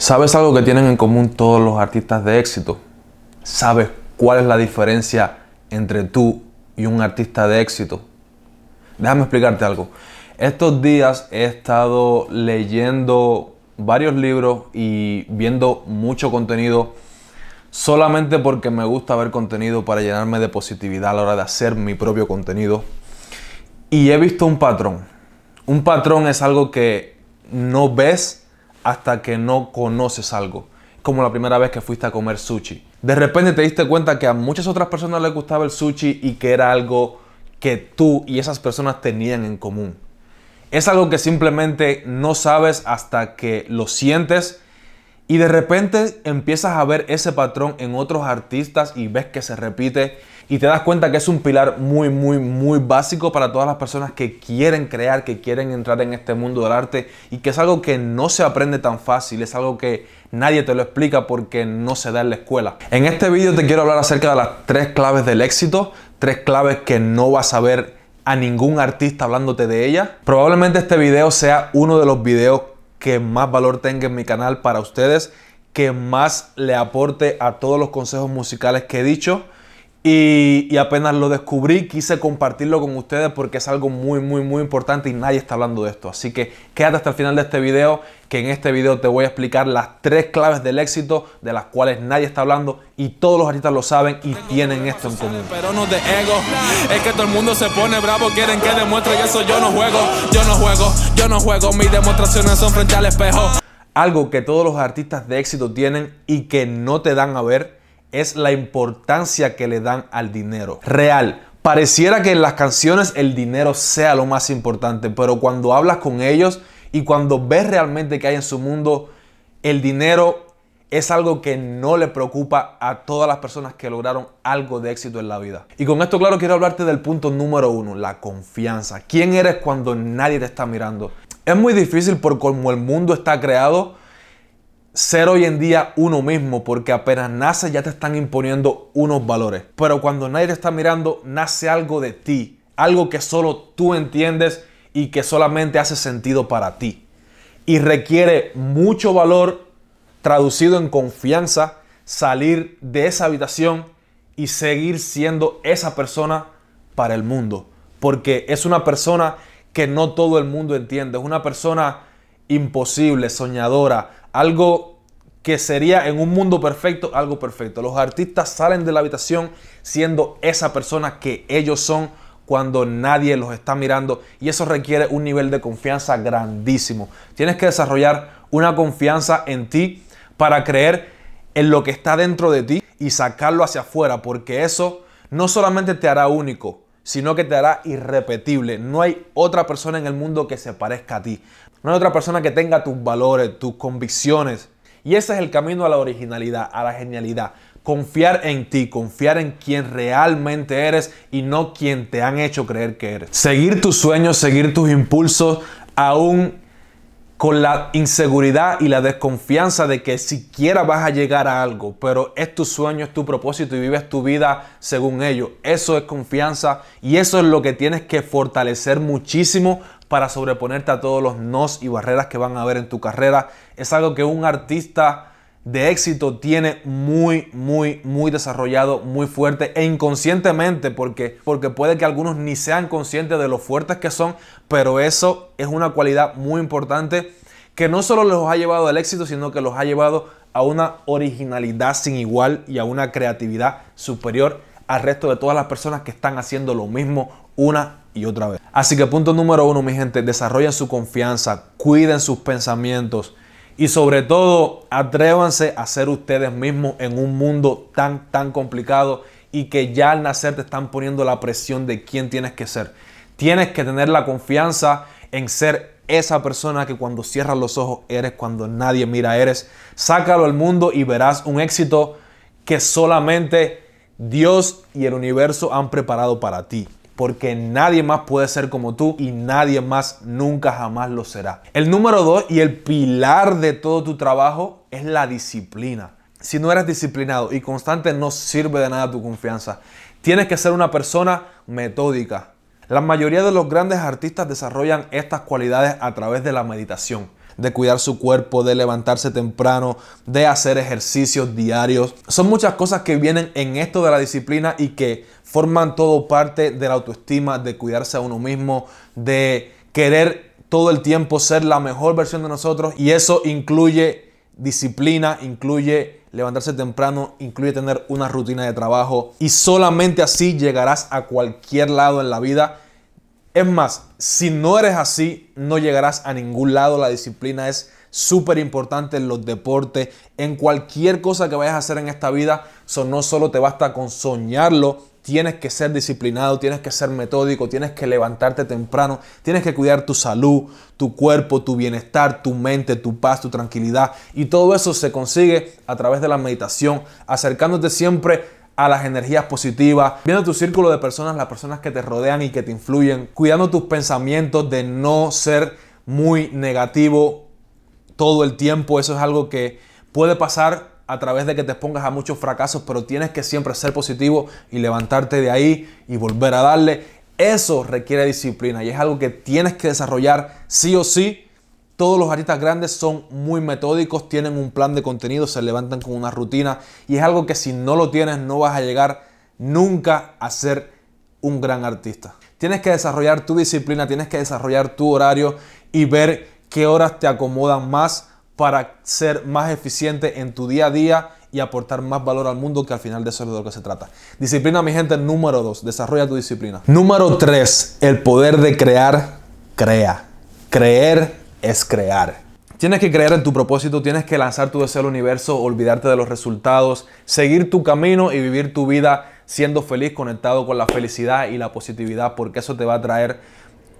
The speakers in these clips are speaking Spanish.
¿Sabes algo que tienen en común todos los artistas de éxito? ¿Sabes cuál es la diferencia entre tú y un artista de éxito? Déjame explicarte algo. Estos días he estado leyendo varios libros y viendo mucho contenido solamente porque me gusta ver contenido para llenarme de positividad a la hora de hacer mi propio contenido. Y he visto un patrón. Un patrón es algo que no ves hasta que no conoces algo. Como la primera vez que fuiste a comer sushi. De repente te diste cuenta que a muchas otras personas les gustaba el sushi y que era algo que tú y esas personas tenían en común. Es algo que simplemente no sabes hasta que lo sientes y de repente empiezas a ver ese patrón en otros artistas y ves que se repite y te das cuenta que es un pilar muy, muy, muy básico para todas las personas que quieren crear, que quieren entrar en este mundo del arte y que es algo que no se aprende tan fácil, es algo que nadie te lo explica porque no se da en la escuela. En este vídeo te quiero hablar acerca de las tres claves del éxito, tres claves que no vas a ver a ningún artista hablándote de ellas. Probablemente este video sea uno de los videos que más valor tenga en mi canal para ustedes, que más le aporte a todos los consejos musicales que he dicho y, apenas lo descubrí, quise compartirlo con ustedes porque es algo muy, muy, muy importante y nadie está hablando de esto. Así que quédate hasta el final de este video, que en este video te voy a explicar las tres claves del éxito de las cuales nadie está hablando y todos los artistas lo saben y tienen esto en común. Pero no de ego, es que todo el mundo se pone bravo, quieren que demuestre y eso yo no juego, yo no juego, yo no juego, mis demostraciones son frente al espejo. Algo que todos los artistas de éxito tienen y que no te dan a ver es la importancia que le dan al dinero. Real. Pareciera que en las canciones el dinero sea lo más importante, pero cuando hablas con ellos y cuando ves realmente que hay en su mundo, el dinero es algo que no le preocupa a todas las personas que lograron algo de éxito en la vida. Y con esto, claro, quiero hablarte del punto número uno, la confianza. ¿Quién eres cuando nadie te está mirando? Es muy difícil por cómo el mundo está creado ser hoy en día uno mismo, porque apenas nace ya te están imponiendo unos valores. Pero cuando nadie te está mirando, nace algo de ti, algo que solo tú entiendes y que solamente hace sentido para ti. Y requiere mucho valor traducido en confianza, salir de esa habitación y seguir siendo esa persona para el mundo. Porque es una persona que no todo el mundo entiende, es una persona imposible, soñadora, algo que sería en un mundo perfecto, algo perfecto. Los artistas salen de la habitación siendo esa persona que ellos son cuando nadie los está mirando y eso requiere un nivel de confianza grandísimo. Tienes que desarrollar una confianza en ti para creer en lo que está dentro de ti y sacarlo hacia afuera, porque eso no solamente te hará único, sino que te hará irrepetible. No hay otra persona en el mundo que se parezca a ti. No hay otra persona que tenga tus valores, tus convicciones. Y ese es el camino a la originalidad, a la genialidad. Confiar en ti, confiar en quien realmente eres y no quien te han hecho creer que eres. Seguir tus sueños, seguir tus impulsos, aún con la inseguridad y la desconfianza de que siquiera vas a llegar a algo, pero es tu sueño, es tu propósito y vives tu vida según ello. Eso es confianza y eso es lo que tienes que fortalecer muchísimo para sobreponerte a todos los nos y barreras que van a haber en tu carrera. Es algo que un artista de éxito tiene muy, muy, muy desarrollado, muy fuerte e inconscientemente, porque, porque puede que algunos ni sean conscientes de lo fuertes que son, pero eso es una cualidad muy importante que no solo los ha llevado al éxito, sino que los ha llevado a una originalidad sin igual y a una creatividad superior al resto de todas las personas que están haciendo lo mismo una y otra vez. Así que punto número uno, mi gente, desarrollen su confianza, cuiden sus pensamientos y sobre todo atrévanse a ser ustedes mismos en un mundo tan, tan complicado y que ya al nacer te están poniendo la presión de quién tienes que ser. Tienes que tener la confianza en ser esa persona que cuando cierras los ojos eres, cuando nadie mira eres. Sácalo al mundo y verás un éxito que solamente Dios y el universo han preparado para ti. Porque nadie más puede ser como tú y nadie más nunca jamás lo será. El número dos y el pilar de todo tu trabajo es la disciplina. Si no eres disciplinado y constante no sirve de nada tu confianza. Tienes que ser una persona metódica. La mayoría de los grandes artistas desarrollan estas cualidades a través de la meditación de cuidar su cuerpo, de levantarse temprano, de hacer ejercicios diarios. Son muchas cosas que vienen en esto de la disciplina y que forman todo parte de la autoestima, de cuidarse a uno mismo, de querer todo el tiempo ser la mejor versión de nosotros y eso incluye disciplina, incluye levantarse temprano, incluye tener una rutina de trabajo y solamente así llegarás a cualquier lado en la vida es más, si no eres así, no llegarás a ningún lado. La disciplina es súper importante en los deportes, en cualquier cosa que vayas a hacer en esta vida. no solo te basta con soñarlo, tienes que ser disciplinado, tienes que ser metódico, tienes que levantarte temprano, tienes que cuidar tu salud, tu cuerpo, tu bienestar, tu mente, tu paz, tu tranquilidad. Y todo eso se consigue a través de la meditación, acercándote siempre a las energías positivas, viendo tu círculo de personas, las personas que te rodean y que te influyen, cuidando tus pensamientos de no ser muy negativo todo el tiempo. Eso es algo que puede pasar a través de que te pongas a muchos fracasos, pero tienes que siempre ser positivo y levantarte de ahí y volver a darle. Eso requiere disciplina y es algo que tienes que desarrollar sí o sí todos los artistas grandes son muy metódicos, tienen un plan de contenido, se levantan con una rutina y es algo que si no lo tienes no vas a llegar nunca a ser un gran artista. Tienes que desarrollar tu disciplina, tienes que desarrollar tu horario y ver qué horas te acomodan más para ser más eficiente en tu día a día y aportar más valor al mundo, que al final de eso es de lo que se trata. Disciplina, mi gente, número 2, desarrolla tu disciplina. Número 3, el poder de crear, crea. Creer es crear. Tienes que creer en tu propósito, tienes que lanzar tu deseo al universo, olvidarte de los resultados, seguir tu camino y vivir tu vida siendo feliz, conectado con la felicidad y la positividad, porque eso te va a traer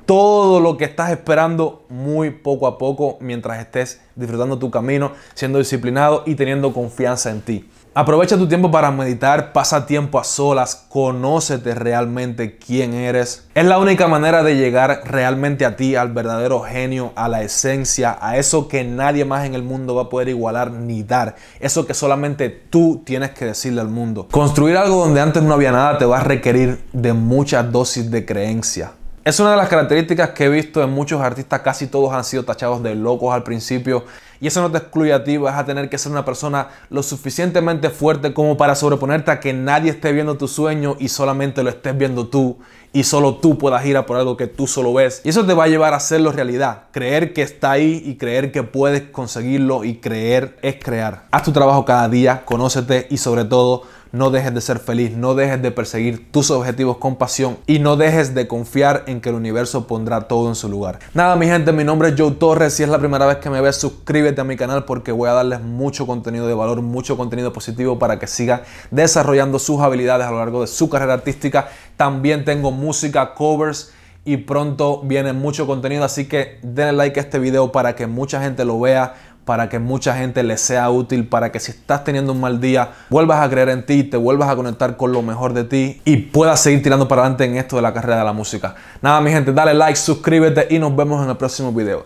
todo lo que estás esperando muy poco a poco mientras estés disfrutando tu camino, siendo disciplinado y teniendo confianza en ti. Aprovecha tu tiempo para meditar, pasa tiempo a solas, conócete realmente quién eres. Es la única manera de llegar realmente a ti, al verdadero genio, a la esencia, a eso que nadie más en el mundo va a poder igualar ni dar, eso que solamente tú tienes que decirle al mundo. Construir algo donde antes no había nada te va a requerir de muchas dosis de creencia. Es una de las características que he visto en muchos artistas, casi todos han sido tachados de locos al principio y eso no te excluye a ti, vas a tener que ser una persona lo suficientemente fuerte como para sobreponerte a que nadie esté viendo tu sueño y solamente lo estés viendo tú y solo tú puedas ir a por algo que tú solo ves. Y eso te va a llevar a hacerlo realidad, creer que está ahí y creer que puedes conseguirlo y creer es crear. Haz tu trabajo cada día, conócete y sobre todo no dejes de ser feliz, no dejes de perseguir tus objetivos con pasión y no dejes de confiar en que el universo pondrá todo en su lugar. Nada, mi gente, mi nombre es Joe Torres. Si es la primera vez que me ves, suscríbete a mi canal porque voy a darles mucho contenido de valor, mucho contenido positivo para que siga desarrollando sus habilidades a lo largo de su carrera artística. También tengo música, covers y pronto viene mucho contenido, así que denle like a este video para que mucha gente lo vea para que mucha gente le sea útil, para que si estás teniendo un mal día, vuelvas a creer en ti, te vuelvas a conectar con lo mejor de ti y puedas seguir tirando para adelante en esto de la carrera de la música. Nada, mi gente, dale like, suscríbete y nos vemos en el próximo video.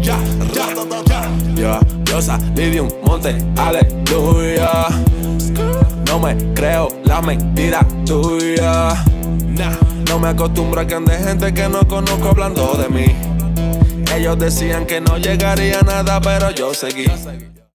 Ya, ya, un monte, aleluya. No me creo la mentira tuya. No me acostumbro a que ande gente que no conozco hablando de mí. Ellos decían que no llegaría nada, pero yo seguí.